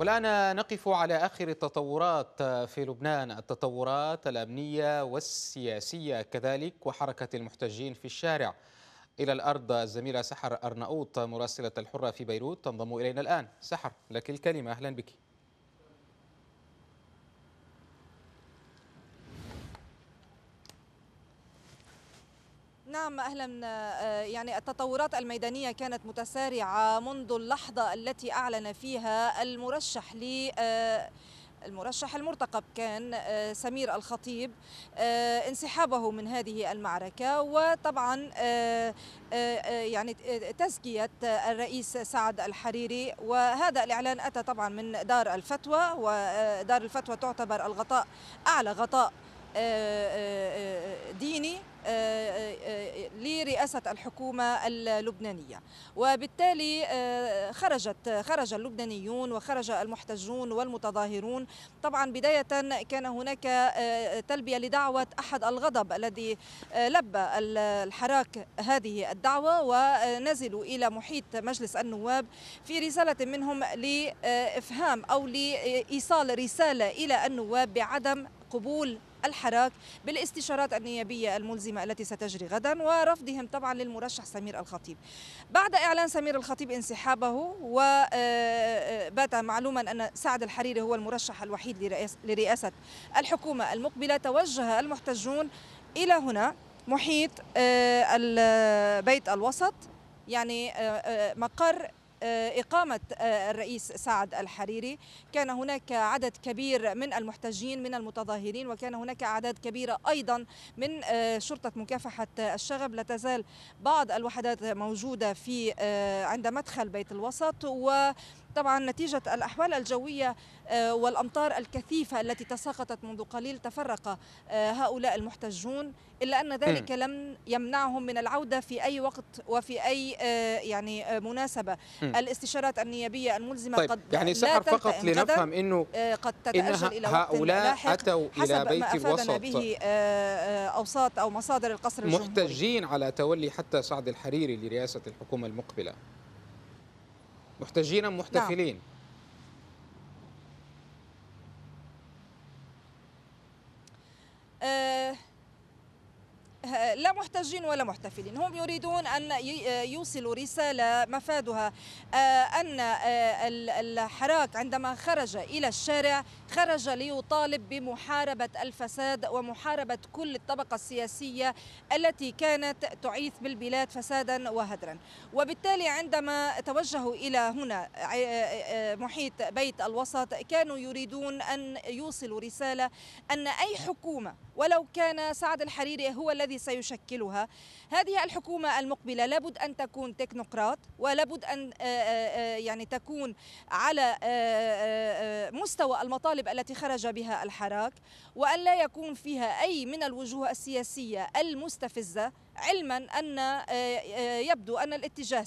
والآن نقف على آخر التطورات في لبنان التطورات الأمنية والسياسية كذلك وحركة المحتجين في الشارع إلى الأرض الزميلة سحر أرناؤوط مراسلة الحرة في بيروت تنضم إلينا الآن سحر لك الكلمة أهلا بك نعم اهلا آه، يعني التطورات الميدانيه كانت متسارعه منذ اللحظه التي اعلن فيها المرشح ل آه، المرشح المرتقب كان آه، سمير الخطيب انسحابه من هذه المعركة وطبعا يعني تزكية الرئيس سعد الحريري وهذا الإعلان أتى طبعا من دار الفتوى ودار الفتوى تعتبر الغطاء أعلى غطاء ديني آه، آه، آه، لرئاسة الحكومة اللبنانية وبالتالي خرجت خرج اللبنانيون وخرج المحتجون والمتظاهرون طبعا بداية كان هناك تلبية لدعوة أحد الغضب الذي لبى الحراك هذه الدعوة ونزلوا إلى محيط مجلس النواب في رسالة منهم لإفهام أو لإيصال رسالة إلى النواب بعدم قبول الحراك بالاستشارات النيابية الملزمة التي ستجري غدا ورفضهم طبعا للمرشح سمير الخطيب بعد إعلان سمير الخطيب انسحابه وبات آه، آه، معلوما أن سعد الحريري هو المرشح الوحيد لرئاسة الحكومة المقبلة توجه المحتجون إلى هنا محيط آه، البيت الوسط يعني مقر آه، إقامة آه، الرئيس سعد الحريري كان هناك عدد كبير من المحتجين من المتظاهرين وكان هناك أعداد كبيرة أيضا من آه، شرطة مكافحة الشغب لا تزال بعض الوحدات موجودة في عند مدخل بيت الوسط و طبعا نتيجة الأحوال الجوية آه، والأمطار الكثيفة التي تساقطت منذ قليل تفرق آه، هؤلاء المحتجون إلا أن ذلك لم يمنعهم من العودة في أي وقت وفي أي آه، يعني مناسبة الاستشارات النيابية الملزمة طيب. قد يعني سحر فقط لنفهم أنه قد تتأجل إلى وقت هؤلاء لاحق أتوا إلى بيت ما الوسط به أوساط أو مصادر القصر محتجين الجمهوري. على تولي حتى سعد الحريري لرئاسة الحكومة المقبلة محتجين أم نعم. محتفلين؟ نعم. أه لا محتجين ولا محتفلين هم يريدون أن يوصلوا رسالة مفادها آه، أن آه، الحراك عندما خرج إلى الشارع خرج ليطالب بمحاربة الفساد ومحاربة كل الطبقة السياسية التي كانت تعيث بالبلاد فسادا وهدرا وبالتالي عندما توجهوا إلى هنا آه، محيط بيت الوسط كانوا يريدون أن يوصلوا رسالة أن أي حكومة ولو كان سعد الحريري هو الذي سيشكلها هذه الحكومة المقبلة لابد أن تكون تكنوقراط ولابد أن آه، آه، آه، يعني تكون على مستوى المطالب التي خرج بها الحراك وأن لا يكون فيها أي من الوجوه السياسية المستفزة علما أن يبدو أن الاتجاه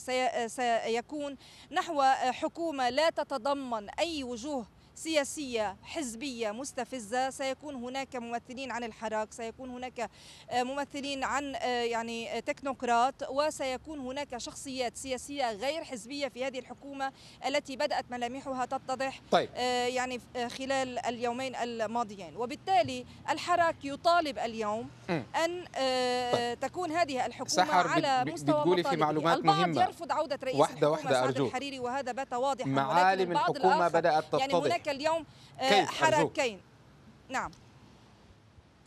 سيكون نحو حكومة لا تتضمن أي وجوه سياسية حزبية مستفزة سيكون هناك ممثلين عن الحراك سيكون هناك آه، ممثلين عن آه، يعني آه، تكنوقراط وسيكون هناك شخصيات سياسية غير حزبية في هذه الحكومة التي بدأت ملامحها تتضح طيب. يعني خلال اليومين الماضيين وبالتالي الحراك يطالب اليوم أن طيب. تكون هذه الحكومة على مستوى بتقولي في معلومات البعض مهمة يرفض عودة رئيس واحدة الحكومة واحدة أرجوك. الحريري وهذا بات واضحا معالم الحكومة بدأت يعني، تتضح يعني هناك اليوم آه، حركين نعم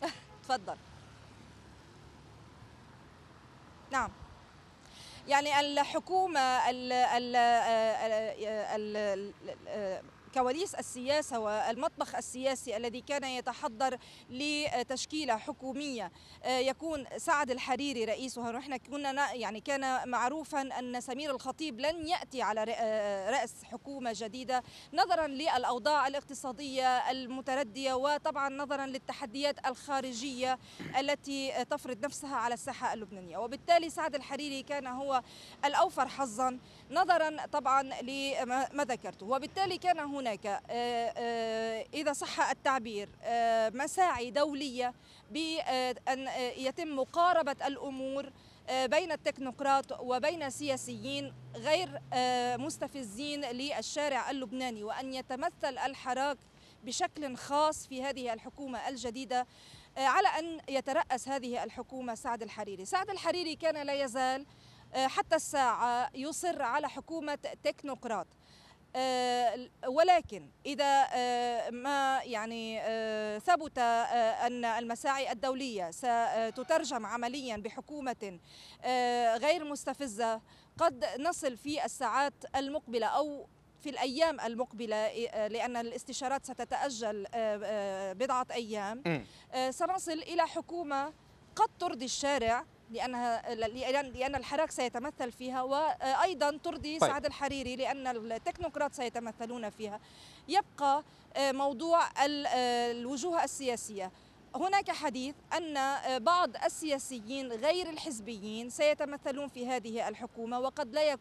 تفضل نعم يعني الحكومة ال ال ال ال ال كواليس السياسة والمطبخ السياسي الذي كان يتحضر لتشكيلة حكومية آه، يكون سعد الحريري رئيسها ونحن كنا يعني كان معروفا أن سمير الخطيب لن يأتي على آه، رأس حكومة جديدة نظرا للأوضاع الاقتصادية المتردية وطبعا نظرا للتحديات الخارجية التي تفرض نفسها على الساحة اللبنانية وبالتالي سعد الحريري كان هو الأوفر حظا نظرا طبعا لما ذكرته وبالتالي كان هناك هناك آه، آه، إذا صح التعبير آه، مساعي دولية بأن يتم مقاربة الأمور بين التكنوقراط وبين سياسيين غير مستفزين للشارع اللبناني وأن يتمثل الحراك بشكل خاص في هذه الحكومة الجديدة على أن يترأس هذه الحكومة سعد الحريري سعد الحريري كان لا يزال حتى الساعة يصر على حكومة تكنوقراط آه، ولكن إذا آه، ما يعني آه، ثبت أن المساعي الدولية ستترجم عمليا بحكومة غير مستفزة قد نصل في الساعات المقبلة أو في الأيام المقبلة لأن الاستشارات ستتأجل بضعة أيام سنصل إلى حكومة قد ترضي الشارع لأنها لأن الحراك سيتمثل فيها وأيضا ترضي طيب. سعد الحريري لأن التكنوقراط سيتمثلون فيها يبقى آه، موضوع آه، الوجوه السياسية هناك حديث أن آه، بعض السياسيين غير الحزبيين سيتمثلون في هذه الحكومة وقد لا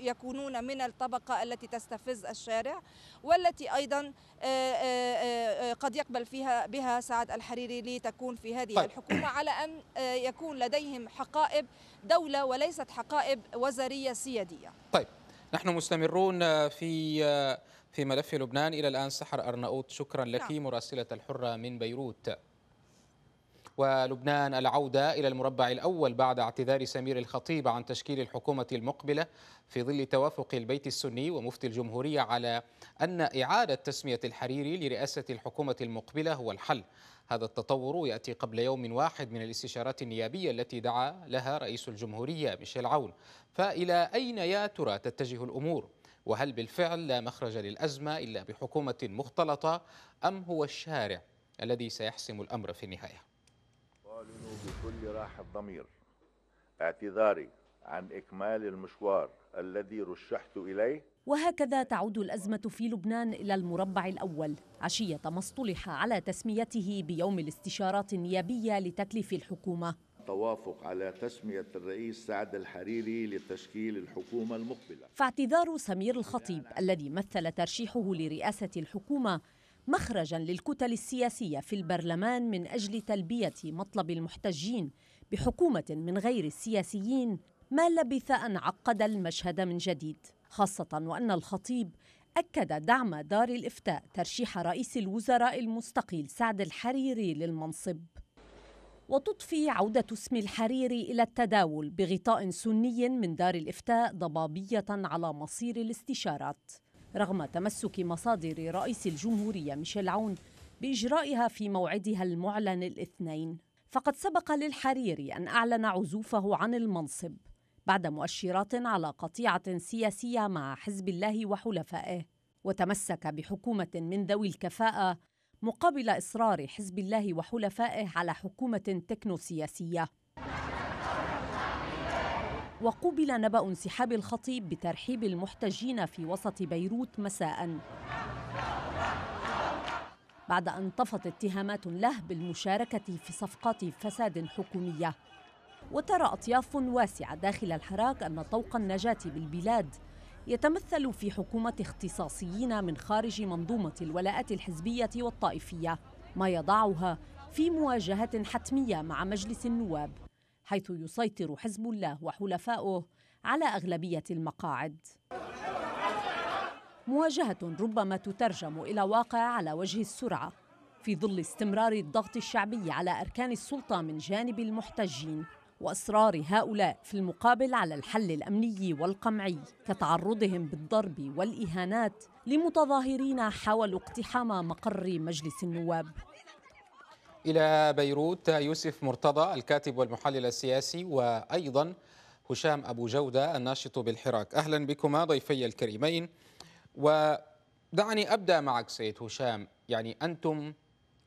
يكونون من الطبقة التي تستفز الشارع والتي أيضا آه، آه، قد يقبل فيها بها سعد الحريري لتكون في هذه طيب. الحكومة على أن يكون لديهم حقائب دولة وليست حقائب وزارية سيادية طيب نحن مستمرون في في ملف لبنان إلى الآن سحر أرناؤوط شكرا لك نعم. مراسلة الحرة من بيروت ولبنان العودة إلى المربع الأول بعد اعتذار سمير الخطيب عن تشكيل الحكومة المقبلة في ظل توافق البيت السني ومفتي الجمهورية على أن إعادة تسمية الحريري لرئاسة الحكومة المقبلة هو الحل هذا التطور يأتي قبل يوم واحد من الاستشارات النيابية التي دعا لها رئيس الجمهورية ميشيل عون فإلى أين يا ترى تتجه الأمور؟ وهل بالفعل لا مخرج للأزمة إلا بحكومة مختلطة أم هو الشارع الذي سيحسم الأمر في النهاية؟ بكل راحة ضمير اعتذاري عن إكمال المشوار الذي رشحت إليه وهكذا تعود الأزمة في لبنان إلى المربع الأول عشية ما اصطلح على تسميته بيوم الاستشارات النيابية لتكليف الحكومة التوافق على تسمية الرئيس سعد الحريري لتشكيل الحكومة المقبلة فاعتذار سمير الخطيب الذي مثل ترشيحه لرئاسة الحكومة مخرجا للكتل السياسيه في البرلمان من اجل تلبيه مطلب المحتجين بحكومه من غير السياسيين ما لبث ان عقد المشهد من جديد خاصه وان الخطيب اكد دعم دار الافتاء ترشيح رئيس الوزراء المستقيل سعد الحريري للمنصب وتضفي عودة اسم الحريري إلى التداول بغطاء سني من دار الإفتاء ضبابية على مصير الاستشارات رغم تمسك مصادر رئيس الجمهورية ميشيل عون بإجرائها في موعدها المعلن الاثنين فقد سبق للحريري أن أعلن عزوفه عن المنصب بعد مؤشرات على قطيعة سياسية مع حزب الله وحلفائه وتمسك بحكومة من ذوي الكفاءة مقابل إصرار حزب الله وحلفائه على حكومة تكنوسياسية وقوبل نبأ انسحاب الخطيب بترحيب المحتجين في وسط بيروت مساء بعد أن طفت اتهامات له بالمشاركة في صفقات فساد حكومية وترى أطياف واسعة داخل الحراك أن طوق النجاة بالبلاد يتمثل في حكومة اختصاصيين من خارج منظومة الولاءات الحزبية والطائفية ما يضعها في مواجهة حتمية مع مجلس النواب حيث يسيطر حزب الله وحلفاؤه على اغلبيه المقاعد مواجهه ربما تترجم الى واقع على وجه السرعه في ظل استمرار الضغط الشعبي على اركان السلطه من جانب المحتجين واصرار هؤلاء في المقابل على الحل الامني والقمعي كتعرضهم بالضرب والاهانات لمتظاهرين حاولوا اقتحام مقر مجلس النواب إلى بيروت يوسف مرتضى الكاتب والمحلل السياسي وأيضا هشام أبو جودة الناشط بالحراك أهلا بكما ضيفي الكريمين ودعني أبدأ معك سيد هشام يعني أنتم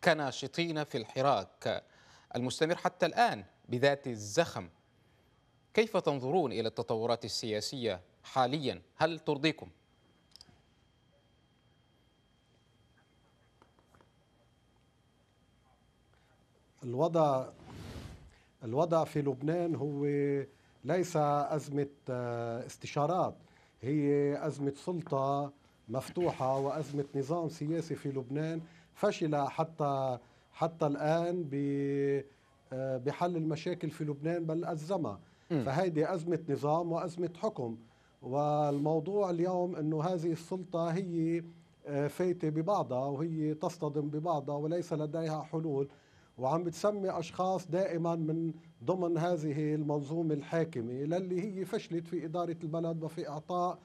كناشطين في الحراك المستمر حتى الآن بذات الزخم كيف تنظرون إلى التطورات السياسية حاليا هل ترضيكم؟ الوضع الوضع في لبنان هو ليس أزمة آه، استشارات هي أزمة سلطة مفتوحة وأزمة نظام سياسي في لبنان فشل حتى حتى الآن آه، بحل المشاكل في لبنان بل أزمها فهيدي أزمة نظام وأزمة حكم والموضوع اليوم أنه هذه السلطة هي آه، فايتة ببعضها وهي تصطدم ببعضها وليس لديها حلول وعم بتسمي أشخاص دائما من ضمن هذه المنظومة الحاكمة للي هي فشلت في إدارة البلد وفي إعطاء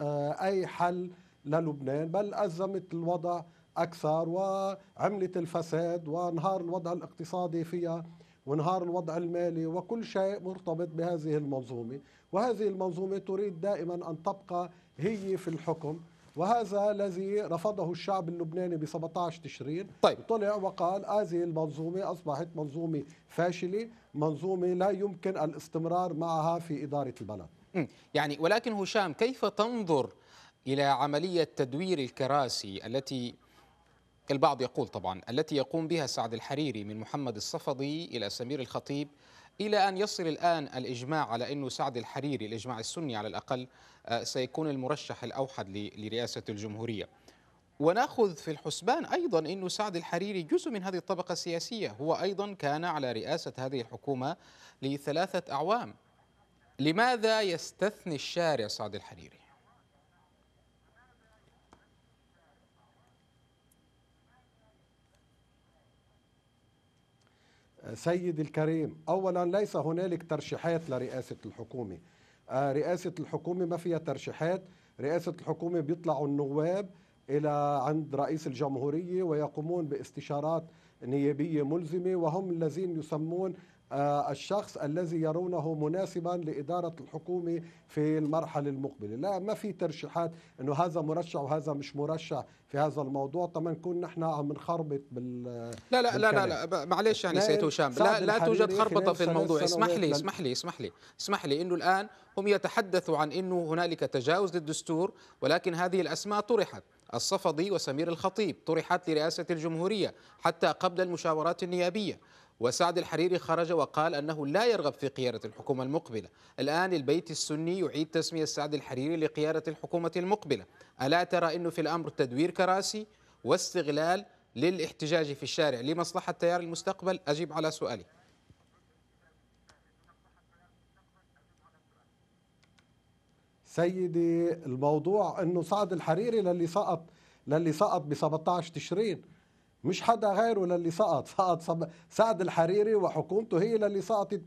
آه، أي حل للبنان بل أزمت الوضع أكثر وعملت الفساد وانهار الوضع الاقتصادي فيها وانهار الوضع المالي وكل شيء مرتبط بهذه المنظومة وهذه المنظومة تريد دائما أن تبقى هي في الحكم وهذا الذي رفضه الشعب اللبناني ب 17 تشرين طيب. طلع وقال هذه المنظومة أصبحت منظومة فاشلة منظومة لا يمكن الاستمرار معها في إدارة البلد يعني ولكن هشام كيف تنظر إلى عملية تدوير الكراسي التي البعض يقول طبعا التي يقوم بها سعد الحريري من محمد الصفدي إلى سمير الخطيب إلى أن يصل الآن الإجماع على أنه سعد الحريري الإجماع السني على الأقل آه، سيكون المرشح الأوحد لرئاسة الجمهورية وناخذ في الحسبان أيضا أنه سعد الحريري جزء من هذه الطبقة السياسية هو أيضا كان على رئاسة هذه الحكومة لثلاثة أعوام لماذا يستثني الشارع سعد الحريري؟ سيد الكريم أولا ليس هنالك ترشيحات لرئاسة الحكومة آه، رئاسة الحكومة ما فيها ترشيحات رئاسة الحكومة بيطلعوا النواب إلى عند رئيس الجمهورية ويقومون باستشارات نيابية ملزمة وهم الذين يسمون آه، الشخص الذي يرونه مناسبا لإدارة الحكومة في المرحلة المقبلة لا ما في ترشيحات أنه هذا مرشح وهذا مش مرشح في هذا الموضوع طبعا نكون نحن عم نخربط بال لا لا لا, لا لا معلش يعني سيد هشام لا لا توجد خربطة في الموضوع اسمح لي اسمح لي اسمح لي اسمح لي أنه الآن هم يتحدثوا عن أنه هنالك تجاوز للدستور ولكن هذه الأسماء طرحت الصفدي وسمير الخطيب طرحت لرئاسة الجمهورية حتى قبل المشاورات النيابية وسعد الحريري خرج وقال أنه لا يرغب في قيادة الحكومة المقبلة الآن البيت السني يعيد تسمية سعد الحريري لقيادة الحكومة المقبلة ألا ترى أنه في الأمر تدوير كراسي واستغلال للاحتجاج في الشارع لمصلحة تيار المستقبل أجيب على سؤالي سيدي الموضوع أنه سعد الحريري للي سقط للي سقط ب 17 تشرين مش حدا غيره للي سقط سقط سعد الحريري وحكومته هي للي سقطت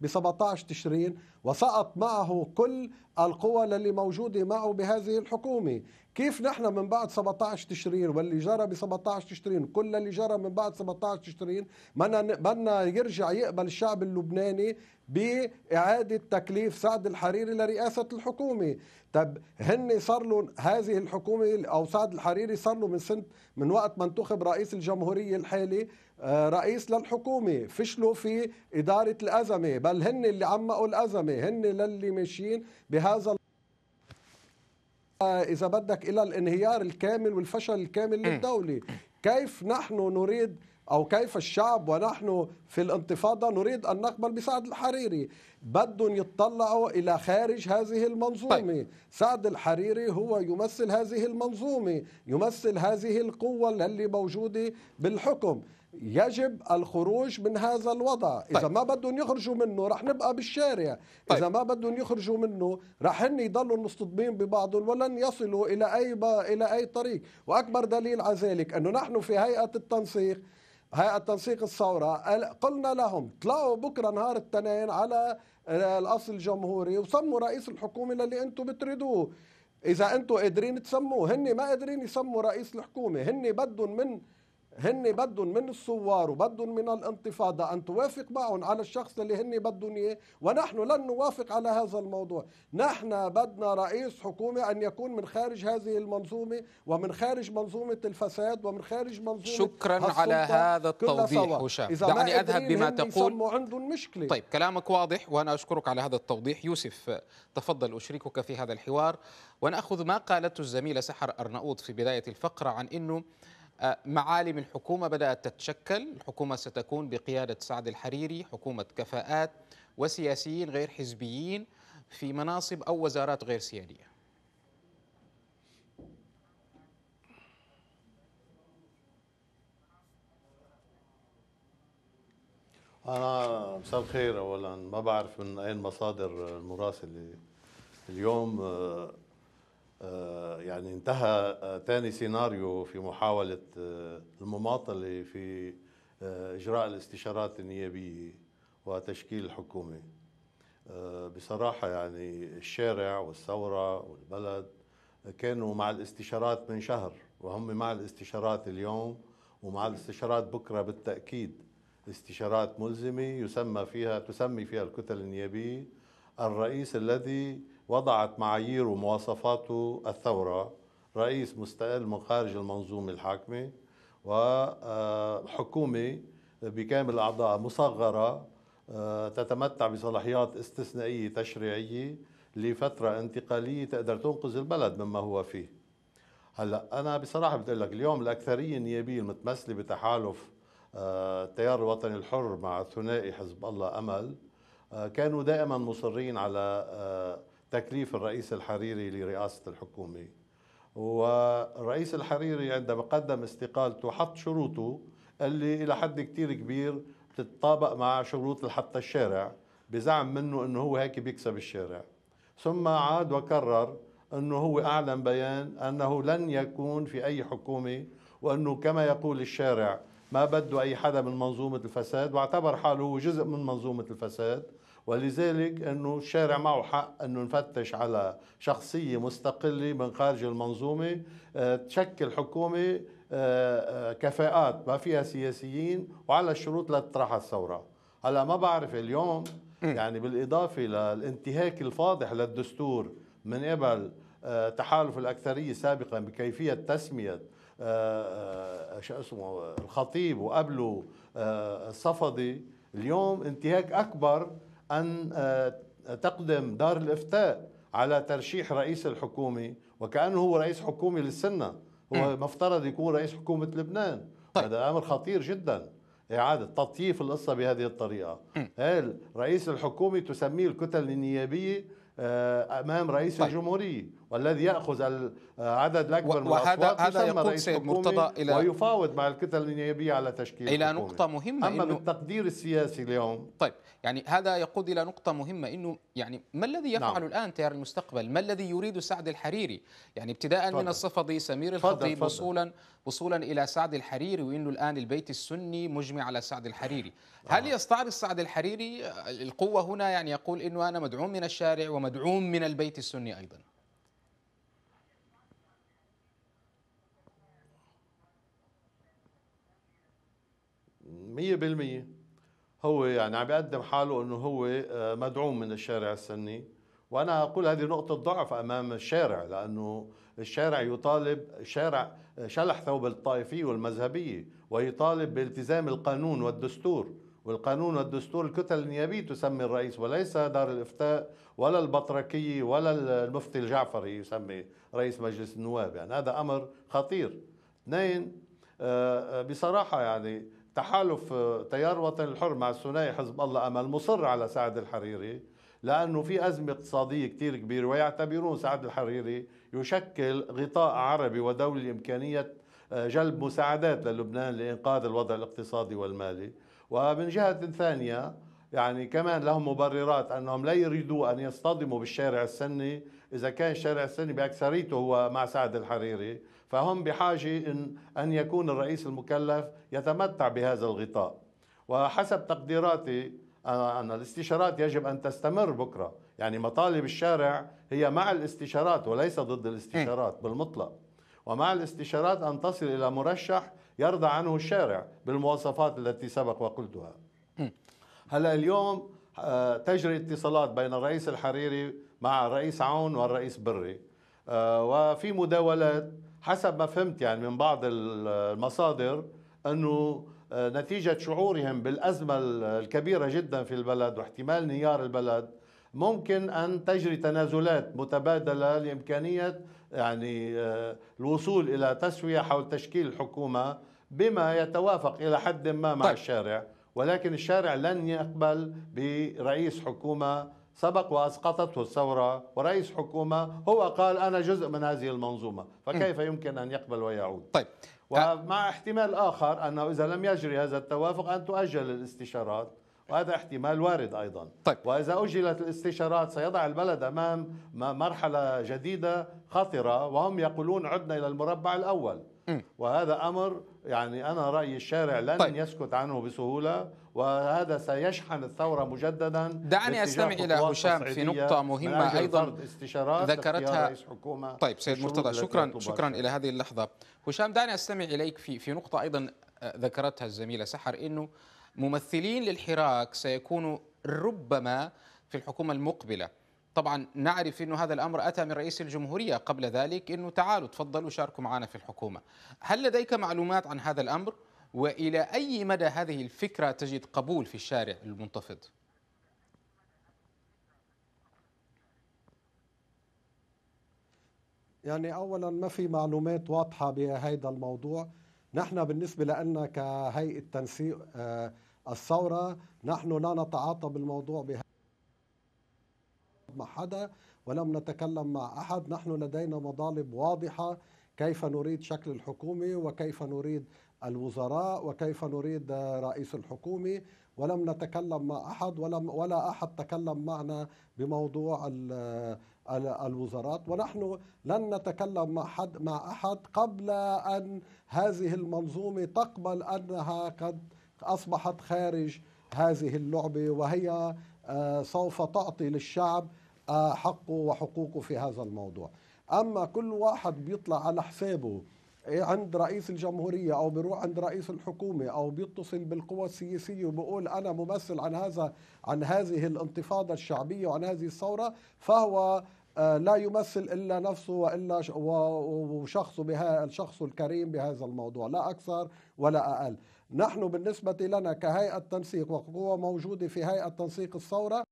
ب 17 تشرين وسقط معه كل القوى للي موجودة معه بهذه الحكومة كيف نحن من بعد 17 تشرين واللي جرى ب 17 تشرين كل اللي جرى من بعد 17 تشرين بدنا بدنا يرجع يقبل الشعب اللبناني بإعادة تكليف سعد الحريري لرئاسة الحكومة طب هن صار له هذه الحكومة أو سعد الحريري صار له من سنة من وقت ما انتخب رئيس الجمهورية الحالي آه، رئيس للحكومة فشلوا في إدارة الأزمة بل هن اللي عمقوا الأزمة هن للي ماشيين بهذا اذا بدك الى الانهيار الكامل والفشل الكامل للدوله كيف نحن نريد او كيف الشعب ونحن في الانتفاضه نريد ان نقبل بسعد الحريري بدهم يتطلعوا الى خارج هذه المنظومه طيب. سعد الحريري هو يمثل هذه المنظومه يمثل هذه القوه اللي موجوده بالحكم يجب الخروج من هذا الوضع طيب. إذا ما بدهم يخرجوا منه رح نبقى بالشارع طيب. إذا ما بدهم يخرجوا منه رح هن يضلوا مصطدمين ببعضهم ولن يصلوا إلى أي با... إلى أي طريق وأكبر دليل على ذلك أنه نحن في هيئة التنسيق هيئة تنسيق الثورة قلنا لهم طلعوا بكرة نهار التنين على آه، الأصل الجمهوري وسموا رئيس الحكومة اللي أنتم بتريدوه إذا أنتم قادرين تسموه هن ما قادرين يسموا رئيس الحكومة هن بدهم من هن بدهم من الثوار وبدهم من الانتفاضة أن توافق معهم على الشخص اللي هن بدهم إياه ونحن لن نوافق على هذا الموضوع نحن بدنا رئيس حكومة أن يكون من خارج هذه المنظومة ومن خارج منظومة الفساد ومن خارج منظومة شكرا على هذا التوضيح هشام دعني أذهب بما تقول عندهم مشكلة طيب كلامك واضح وأنا أشكرك على هذا التوضيح يوسف تفضل أشركك في هذا الحوار ونأخذ ما قالته الزميلة سحر أرناؤوط في بداية الفقرة عن أنه آه، معالم الحكومة بدأت تتشكل الحكومة ستكون بقيادة سعد الحريري حكومة كفاءات وسياسيين غير حزبيين في مناصب أو وزارات غير سيادية أنا مساء الخير أولا ما بعرف من أين مصادر المراسلة اليوم آه، آه، يعني انتهى ثاني آه، سيناريو في محاولة آه، المماطلة في إجراء الاستشارات النيابية وتشكيل الحكومة بصراحة يعني الشارع والثورة والبلد كانوا مع الاستشارات من شهر وهم مع الاستشارات اليوم ومع الاستشارات بكرة بالتأكيد استشارات ملزمة يسمى فيها تسمي فيها الكتل النيابية الرئيس الذي وضعت معايير ومواصفات الثورة رئيس مستقل من خارج المنظومة الحاكمة وحكومة آه، بكامل أعضائها مصغرة آه، تتمتع بصلاحيات استثنائية تشريعية لفترة انتقالية تقدر تنقذ البلد مما هو فيه هلا أنا بصراحة بدي لك اليوم الأكثرية النيابية المتمثلة بتحالف آه، التيار الوطني الحر مع ثنائي حزب الله أمل كانوا دائما مصرين على تكليف الرئيس الحريري لرئاسة الحكومة والرئيس الحريري عندما قدم استقالته حط شروطه اللي إلى حد كتير كبير تتطابق مع شروط حتى الشارع بزعم منه أنه هو هيك بيكسب الشارع ثم عاد وكرر أنه هو أعلن بيان أنه لن يكون في أي حكومة وأنه كما يقول الشارع ما بده أي حدا من منظومة الفساد واعتبر حاله جزء من منظومة الفساد ولذلك انه الشارع معه حق انه نفتش على شخصيه مستقله من خارج المنظومه آه، تشكل حكومه آه، آه، كفاءات ما فيها سياسيين وعلى الشروط لتطرح الثوره هلا ما بعرف اليوم يعني بالاضافه للانتهاك الفاضح للدستور من قبل تحالف الاكثريه سابقا بكيفيه تسميه شو اسمه الخطيب وقبله الصفدي اليوم انتهاك اكبر أن آه، تقدم دار الإفتاء على ترشيح رئيس الحكومة وكأنه هو رئيس حكومة للسنة هو إيه. مفترض يكون رئيس حكومة لبنان طيب. هذا أمر خطير جدا إعادة تطييف القصة بهذه الطريقة إيه. هل رئيس الحكومة تسميه الكتل النيابية آه، أمام رئيس طيب. الجمهورية والذي نعم. ياخذ العدد الاكبر من الاصوات هذا يقود سيد مرتضى الى ويفاوض مع الكتل النيابيه على تشكيل الى الحكومة. نقطه مهمه اما إنه بالتقدير السياسي اليوم طيب يعني هذا يقود الى نقطه مهمه انه يعني ما الذي يفعل نعم. الان تيار المستقبل؟ ما الذي يريد سعد الحريري؟ يعني ابتداء فضل. من الصفدي سمير الخطيب وصولا وصولا الى سعد الحريري وانه الان البيت السني مجمع على سعد الحريري، آه. هل آه. يستعرض سعد الحريري القوه هنا يعني يقول انه انا مدعوم من الشارع ومدعوم من البيت السني ايضا؟ مية بالمية هو يعني عم بيقدم حاله انه هو آه، مدعوم من الشارع السني وانا اقول هذه نقطه ضعف امام الشارع لانه الشارع يطالب الشارع شلح ثوب الطائفيه والمذهبيه ويطالب بالتزام القانون والدستور والقانون والدستور الكتل النيابيه تسمي الرئيس وليس دار الافتاء ولا البطركيه ولا المفتي الجعفري يسمي رئيس مجلس النواب يعني هذا امر خطير اثنين آه، آه، بصراحه يعني تحالف آه، تيار وطن الحر مع الثنائي حزب الله امل مصر على سعد الحريري لانه في ازمه اقتصاديه كثير كبيره ويعتبرون سعد الحريري يشكل غطاء عربي ودولي لامكانيه آه، جلب مساعدات للبنان لانقاذ الوضع الاقتصادي والمالي ومن جهه ثانيه يعني كمان لهم مبررات انهم لا يريدوا ان يصطدموا بالشارع السني اذا كان الشارع السني باكثريته هو مع سعد الحريري فهم بحاجة إن, أن يكون الرئيس المكلف يتمتع بهذا الغطاء وحسب تقديراتي آه، أن الاستشارات يجب أن تستمر بكرة يعني مطالب الشارع هي مع الاستشارات وليس ضد الاستشارات إيه. بالمطلق ومع الاستشارات أن تصل إلى مرشح يرضى عنه الشارع بالمواصفات التي سبق وقلتها إيه. هلا اليوم آه، تجري اتصالات بين الرئيس الحريري مع الرئيس عون والرئيس بري آه، وفي مداولات حسب ما فهمت يعني من بعض المصادر انه آه، نتيجه شعورهم بالازمه الكبيره جدا في البلد واحتمال انهيار البلد ممكن ان تجري تنازلات متبادله لامكانيه يعني آه، الوصول الى تسويه حول تشكيل الحكومه بما يتوافق الى حد ما مع طيب. الشارع ولكن الشارع لن يقبل برئيس حكومه سبق وأسقطته الثورة ورئيس حكومة هو قال أنا جزء من هذه المنظومة فكيف يمكن أن يقبل ويعود طيب ومع احتمال آخر أنه إذا لم يجري هذا التوافق أن تؤجل الاستشارات وهذا احتمال وارد ايضا طيب. واذا اجلت الاستشارات سيضع البلد امام مرحله جديده خطره وهم يقولون عدنا الى المربع الاول وهذا امر يعني انا رايي الشارع لن طيب. يسكت عنه بسهوله وهذا سيشحن الثورة مجددا دعني أستمع إلى هشام في نقطة مهمة أيضا ذكرتها طيب سيد مرتضى شكرا شكرا إلى هذه اللحظة هشام دعني أستمع إليك في في نقطة أيضا آه، ذكرتها الزميلة سحر أنه ممثلين للحراك سيكونوا ربما في الحكومة المقبلة طبعا نعرف أن هذا الأمر أتى من رئيس الجمهورية قبل ذلك أنه تعالوا تفضلوا شاركوا معنا في الحكومة هل لديك معلومات عن هذا الأمر؟ والى اي مدى هذه الفكره تجد قبول في الشارع المنتفض؟ يعني اولا ما في معلومات واضحه بهذا الموضوع نحن بالنسبه لنا كهيئه تنسيق آه، الثوره نحن لا نتعاطى بالموضوع بها مع حدا ولم نتكلم مع احد نحن لدينا مطالب واضحه كيف نريد شكل الحكومه وكيف نريد الوزراء وكيف نريد رئيس الحكومة ولم نتكلم مع أحد ولم ولا أحد تكلم معنا بموضوع الوزارات ونحن لن نتكلم مع حد مع أحد قبل أن هذه المنظومة تقبل أنها قد أصبحت خارج هذه اللعبة وهي آه، سوف تعطي للشعب آه، حقه وحقوقه في هذا الموضوع أما كل واحد بيطلع على حسابه إيه، عند رئيس الجمهورية أو بيروح عند رئيس الحكومة أو بيتصل بالقوى السياسية وبقول أنا ممثل عن هذا عن هذه الانتفاضة الشعبية وعن هذه الثورة فهو آه، لا يمثل الا نفسه والا وشخصه بها الشخص الكريم بهذا الموضوع لا اكثر ولا اقل نحن بالنسبه لنا كهيئه تنسيق وقوه موجوده في هيئه تنسيق الثوره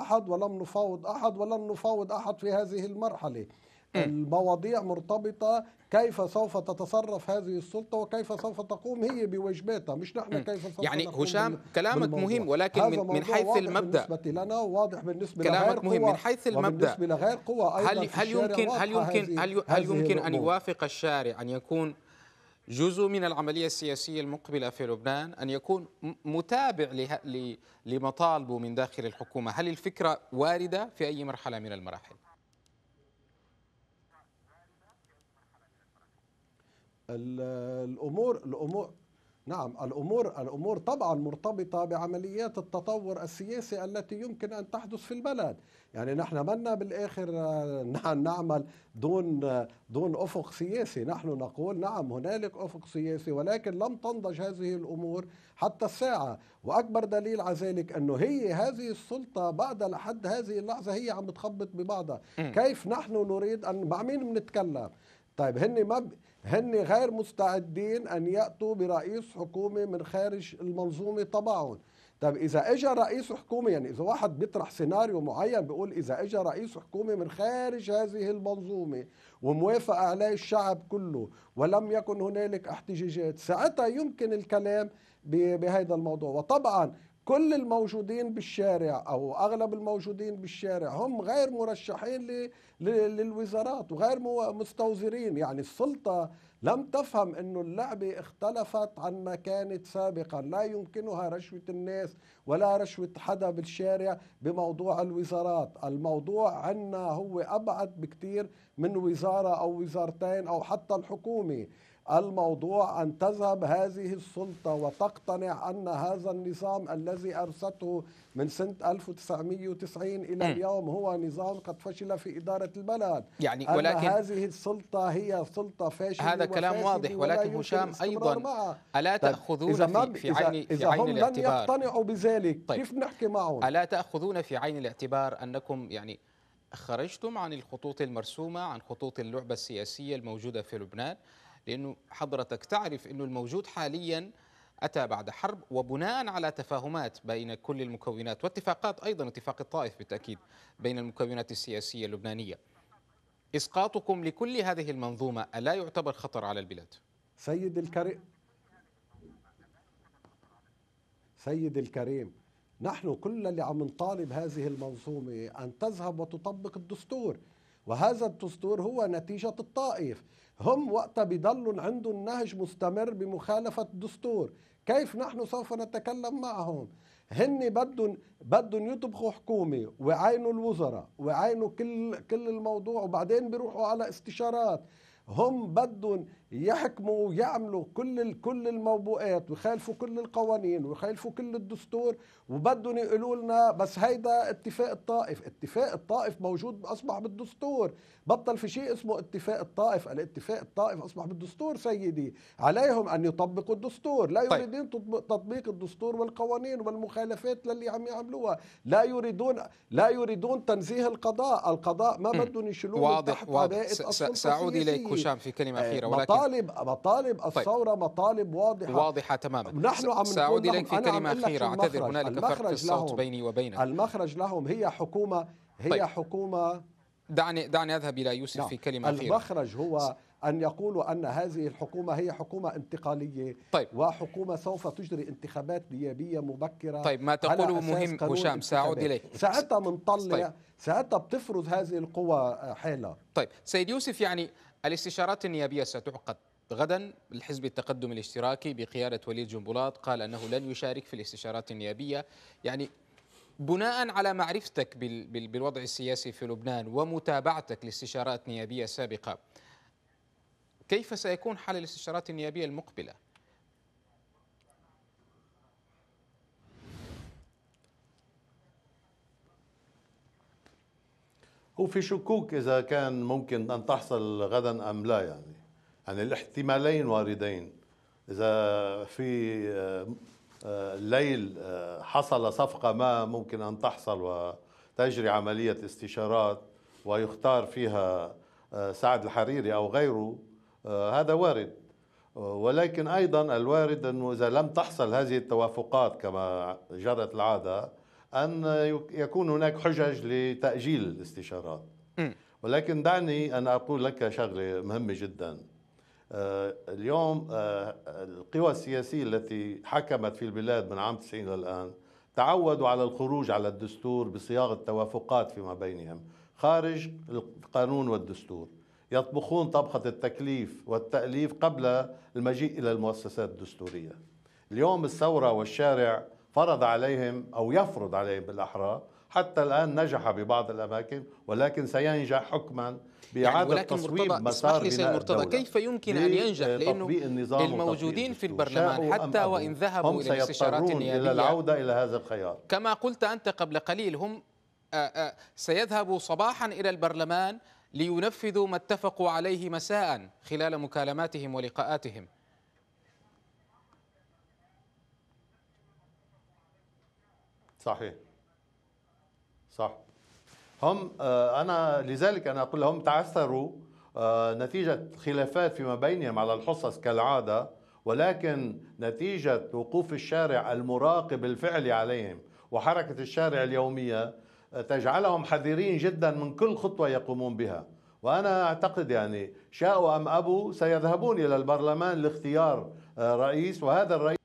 احد ولم نفاوض احد ولم نفاوض احد في هذه المرحله إيه. المواضيع مرتبطة كيف سوف تتصرف هذه السلطة وكيف سوف تقوم هي بواجباتها مش نحن إيه. كيف سوف يعني نقوم هشام كلامك مهم ولكن من, من حيث المبدأ بالنسبة لنا واضح بالنسبة كلامك مهم من حيث المبدأ لغير قوى أيضا هل, هل يمكن هل يمكن هل, هل يمكن أن يوافق الشارع أن يكون جزء من العملية السياسية المقبلة في لبنان أن يكون متابع لمطالبه من داخل الحكومة هل الفكرة واردة في أي مرحلة من المراحل؟ الامور الامور نعم الامور الامور طبعا مرتبطه بعمليات التطور السياسي التي يمكن ان تحدث في البلد، يعني نحن منا بالاخر آه، نعمل دون دون افق سياسي، نحن نقول نعم هنالك افق سياسي ولكن لم تنضج هذه الامور حتى الساعه، واكبر دليل على ذلك انه هي هذه السلطه بعد لحد هذه اللحظه هي عم تخبط ببعضها، كيف نحن نريد ان مع مين بنتكلم؟ طيب هن ما ب... هن غير مستعدين أن يأتوا برئيس حكومة من خارج المنظومة تبعهم طب إذا إجا رئيس حكومة يعني إذا واحد بيطرح سيناريو معين بيقول إذا إجا رئيس حكومة من خارج هذه المنظومة وموافق عليه الشعب كله ولم يكن هنالك احتجاجات ساعتها يمكن الكلام بهذا الموضوع وطبعا كل الموجودين بالشارع او اغلب الموجودين بالشارع هم غير مرشحين للوزارات وغير مستوزرين يعني السلطه لم تفهم أن اللعبة اختلفت عن ما كانت سابقا لا يمكنها رشوة الناس ولا رشوة حدا بالشارع بموضوع الوزارات الموضوع عنا هو أبعد بكتير من وزارة أو وزارتين أو حتى الحكومة الموضوع أن تذهب هذه السلطة وتقتنع أن هذا النظام الذي أرسته من سنة 1990 إلى م. اليوم هو نظام قد فشل في إدارة البلد يعني أن ولكن هذه السلطة هي سلطة فاشلة هذا كلام واضح ولكن هشام أيضا ألا طيب، تأخذون في, في عين إذا في عين هم الاعتبار لن يقتنعوا بذلك طيب كيف نحكي معهم ألا تأخذون في عين الاعتبار أنكم يعني خرجتم عن الخطوط المرسومة عن خطوط اللعبة السياسية الموجودة في لبنان لأنه حضرتك تعرف أنه الموجود حالياً أتى بعد حرب وبناء على تفاهمات بين كل المكونات واتفاقات أيضا اتفاق الطائف بالتأكيد بين المكونات السياسية اللبنانية إسقاطكم لكل هذه المنظومة ألا يعتبر خطر على البلاد؟ سيد الكريم سيد الكريم نحن كل اللي عم نطالب هذه المنظومة أن تذهب وتطبق الدستور وهذا الدستور هو نتيجة الطائف هم وقتها بضل عندهم نهج مستمر بمخالفة الدستور كيف نحن سوف نتكلم معهم هن بدهم بدهم يطبخوا حكومه وعينوا الوزراء وعينوا كل كل الموضوع وبعدين بيروحوا على استشارات هم بدهم يحكموا ويعملوا كل كل الموبوءات ويخالفوا كل القوانين ويخالفوا كل الدستور وبدهم يقولوا لنا بس هيدا اتفاق الطائف، اتفاق الطائف موجود اصبح بالدستور، بطل في شيء اسمه اتفاق الطائف، الاتفاق الطائف اصبح بالدستور سيدي، عليهم ان يطبقوا الدستور، لا طيب. يريدون تطبيق الدستور والقوانين والمخالفات للي عم يعملوها، لا يريدون لا يريدون تنزيه القضاء، القضاء ما بدهم يشيلوه واضح واضح سأعود اليك هشام في كلمه اخيره ولكن مطالب مطالب طيب. الثوره طيب. مطالب واضحه واضحه تماما نحن عم سأعود اليك في كلمه اخيره اعتذر هنالك فرق في الصوت بيني وبينك المخرج لهم هي حكومه هي طيب. حكومه دعني دعني اذهب الى يوسف نعم. في كلمه اخيره المخرج هو أن يقولوا أن هذه الحكومة هي حكومة انتقالية طيب. وحكومة سوف تجري انتخابات نيابية مبكرة طيب ما تقوله مهم هشام سأعود إليك ساعتها بنطلع طيب. ساعتها بتفرض هذه القوى حالة طيب سيد يوسف يعني الاستشارات النيابية ستعقد غدا الحزب التقدم الاشتراكي بقيادة وليد جنبلاط قال أنه لن يشارك في الاستشارات النيابية يعني بناء على معرفتك بالوضع السياسي في لبنان ومتابعتك لاستشارات نيابية سابقة كيف سيكون حال الاستشارات النيابية المقبلة؟ هو في شكوك اذا كان ممكن ان تحصل غدا ام لا يعني يعني الاحتمالين واردين اذا في الليل آه، آه، آه، حصل صفقه ما ممكن ان تحصل وتجري عمليه استشارات ويختار فيها سعد الحريري او غيره هذا وارد ولكن ايضا الوارد انه اذا لم تحصل هذه التوافقات كما جرت العاده ان يكون هناك حجج لتاجيل الاستشارات ولكن دعني ان اقول لك شغله مهمه جدا آه، اليوم آه، القوى السياسيه التي حكمت في البلاد من عام 90 للان تعودوا على الخروج على الدستور بصياغه توافقات فيما بينهم خارج القانون والدستور يطبخون طبخه التكليف والتاليف قبل المجيء الى المؤسسات الدستوريه اليوم الثوره والشارع فرض عليهم أو يفرض عليهم بالأحرى حتى الآن نجح ببعض الأماكن ولكن سينجح حكما يعني بإعادة يعني تصويب مسار بناء المرتضى كيف يمكن أن ينجح لأنه الموجودين في البرلمان حتى وإن ذهبوا إلى الاستشارات النيابية إلى العودة إلى هذا الخيار كما قلت أنت قبل قليل هم آه، آه، سيذهبوا صباحا إلى البرلمان لينفذوا ما اتفقوا عليه مساء خلال مكالماتهم ولقاءاتهم صحيح صح هم آه، انا لذلك انا اقول لهم تعثروا آه، نتيجه خلافات فيما بينهم على الحصص كالعاده ولكن نتيجه وقوف الشارع المراقب الفعلي عليهم وحركه الشارع اليوميه آه، تجعلهم حذرين جدا من كل خطوه يقومون بها وانا اعتقد يعني شاءوا ام ابوا سيذهبون الى البرلمان لاختيار رئيس وهذا الرئيس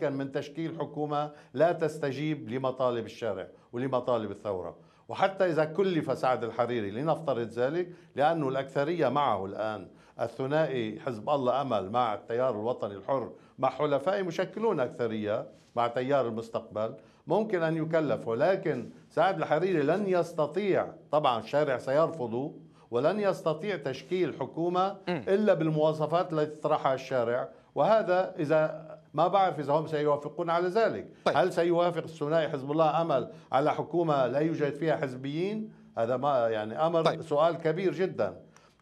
تتمكن من تشكيل حكومة لا تستجيب لمطالب الشارع ولمطالب الثورة وحتى إذا كلف سعد الحريري لنفترض ذلك لأنه الأكثرية معه الآن الثنائي حزب الله أمل مع التيار الوطني الحر مع حلفائه مشكلون أكثرية مع تيار المستقبل ممكن أن يكلف ولكن سعد الحريري لن يستطيع طبعا الشارع سيرفضه ولن يستطيع تشكيل حكومة إلا بالمواصفات التي طرحها الشارع وهذا إذا ما بعرف اذا هم سيوافقون على ذلك طيب. هل سيوافق الثنائي حزب الله امل على حكومه لا يوجد فيها حزبيين هذا ما يعني امر طيب. سؤال كبير جدا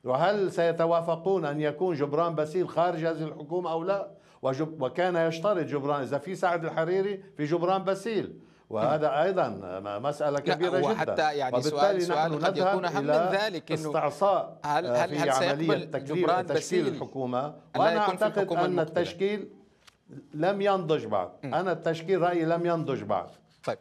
وهل سيتوافقون ان يكون جبران باسيل خارج هذه الحكومه او لا وجب وكان يشترط جبران اذا في سعد الحريري في جبران باسيل وهذا ايضا مساله كبيره جدا حتى يعني سؤال سؤال قد يكون اهم من ذلك انه استعصاء هل آه، هل, سيقبل في هل عمليه جبران تشكيل الحكومه وانا اعتقد ان التشكيل لم ينضج بعد انا التشكيل رايي لم ينضج بعد طيب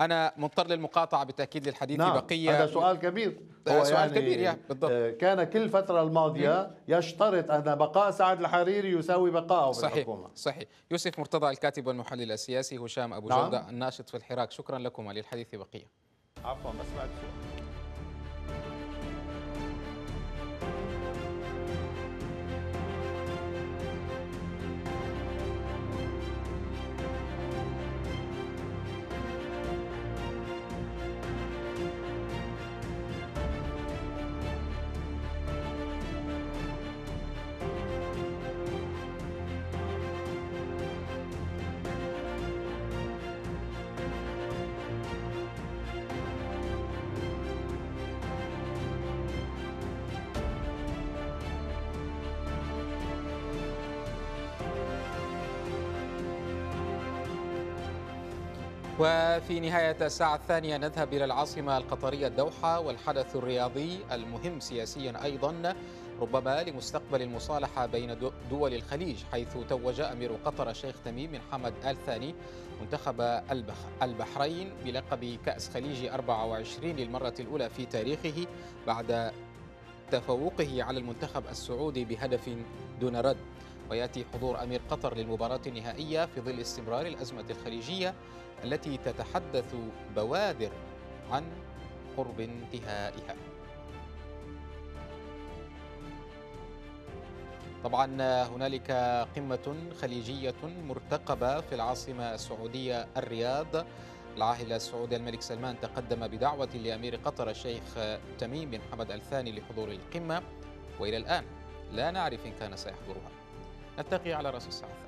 انا مضطر للمقاطعه بالتاكيد للحديث نعم. بقيه هذا سؤال كبير آه، هو سؤال يعني كبير يعني بالضبط آه، كان كل الفتره الماضيه يشترط ان بقاء سعد الحريري يساوي بقائه صحيح. في الحكومه صحيح يوسف مرتضى الكاتب والمحلل السياسي هشام ابو نعم. جوده الناشط في الحراك شكرا لكما للحديث بقيه عفوا ما سمعت وفي نهاية الساعة الثانية نذهب إلى العاصمة القطرية الدوحة والحدث الرياضي المهم سياسيا أيضا ربما لمستقبل المصالحة بين دول الخليج حيث توج أمير قطر الشيخ تميم بن حمد آل ثاني منتخب البحرين بلقب كأس خليجي 24 للمرة الأولى في تاريخه بعد تفوقه على المنتخب السعودي بهدف دون رد وياتي حضور امير قطر للمباراه النهائيه في ظل استمرار الازمه الخليجيه التي تتحدث بوادر عن قرب انتهائها. طبعا هنالك قمه خليجيه مرتقبه في العاصمه السعوديه الرياض العاهل السعودي الملك سلمان تقدم بدعوة لأمير قطر الشيخ تميم بن حمد الثاني لحضور القمة وإلى الآن لا نعرف إن كان سيحضرها نلتقي على رأس الساعة